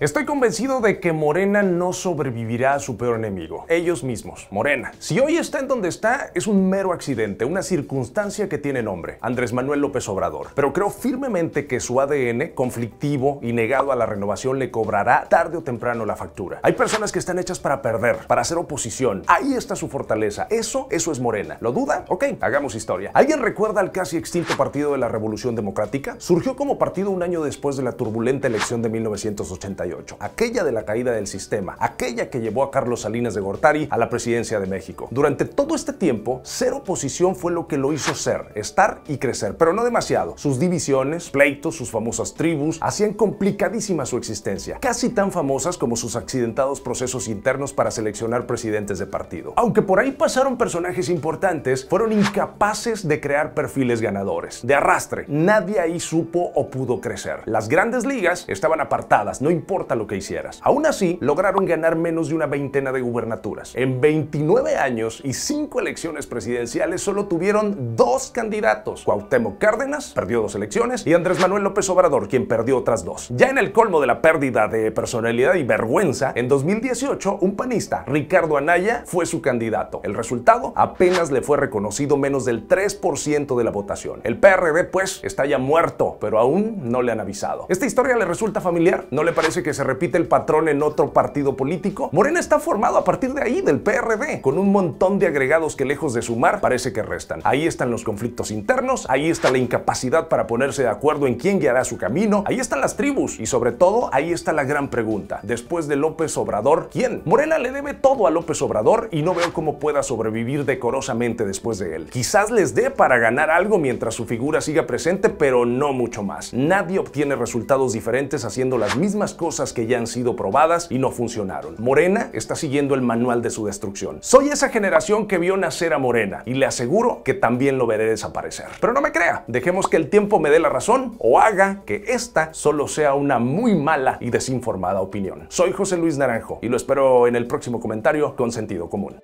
Estoy convencido de que Morena no sobrevivirá a su peor enemigo, ellos mismos, Morena. Si hoy está en donde está, es un mero accidente, una circunstancia que tiene nombre, Andrés Manuel López Obrador. Pero creo firmemente que su ADN, conflictivo y negado a la renovación, le cobrará tarde o temprano la factura. Hay personas que están hechas para perder, para hacer oposición. Ahí está su fortaleza. Eso, eso es Morena. ¿Lo duda? Ok, hagamos historia. ¿Alguien recuerda al casi extinto Partido de la Revolución Democrática? Surgió como partido un año después de la turbulenta elección de 1980 aquella de la caída del sistema, aquella que llevó a Carlos Salinas de Gortari a la presidencia de México. Durante todo este tiempo, ser oposición fue lo que lo hizo ser, estar y crecer, pero no demasiado. Sus divisiones, pleitos, sus famosas tribus, hacían complicadísima su existencia, casi tan famosas como sus accidentados procesos internos para seleccionar presidentes de partido. Aunque por ahí pasaron personajes importantes, fueron incapaces de crear perfiles ganadores. De arrastre, nadie ahí supo o pudo crecer. Las grandes ligas estaban apartadas, no importa importa lo que hicieras. Aún así, lograron ganar menos de una veintena de gubernaturas. En 29 años y 5 elecciones presidenciales solo tuvieron dos candidatos. Cuauhtémoc Cárdenas perdió dos elecciones y Andrés Manuel López Obrador, quien perdió otras dos. Ya en el colmo de la pérdida de personalidad y vergüenza, en 2018 un panista, Ricardo Anaya, fue su candidato. El resultado apenas le fue reconocido menos del 3% de la votación. El PRD pues está ya muerto, pero aún no le han avisado. ¿Esta historia le resulta familiar? ¿No le parece que se repite el patrón en otro partido político? Morena está formado a partir de ahí, del PRD, con un montón de agregados que lejos de sumar parece que restan. Ahí están los conflictos internos, ahí está la incapacidad para ponerse de acuerdo en quién guiará su camino, ahí están las tribus y sobre todo ahí está la gran pregunta. Después de López Obrador, ¿quién? Morena le debe todo a López Obrador y no veo cómo pueda sobrevivir decorosamente después de él. Quizás les dé para ganar algo mientras su figura siga presente, pero no mucho más. Nadie obtiene resultados diferentes haciendo las mismas cosas que ya han sido probadas y no funcionaron. Morena está siguiendo el manual de su destrucción. Soy esa generación que vio nacer a Morena y le aseguro que también lo veré desaparecer. Pero no me crea, dejemos que el tiempo me dé la razón o haga que esta solo sea una muy mala y desinformada opinión. Soy José Luis Naranjo y lo espero en el próximo comentario con sentido común.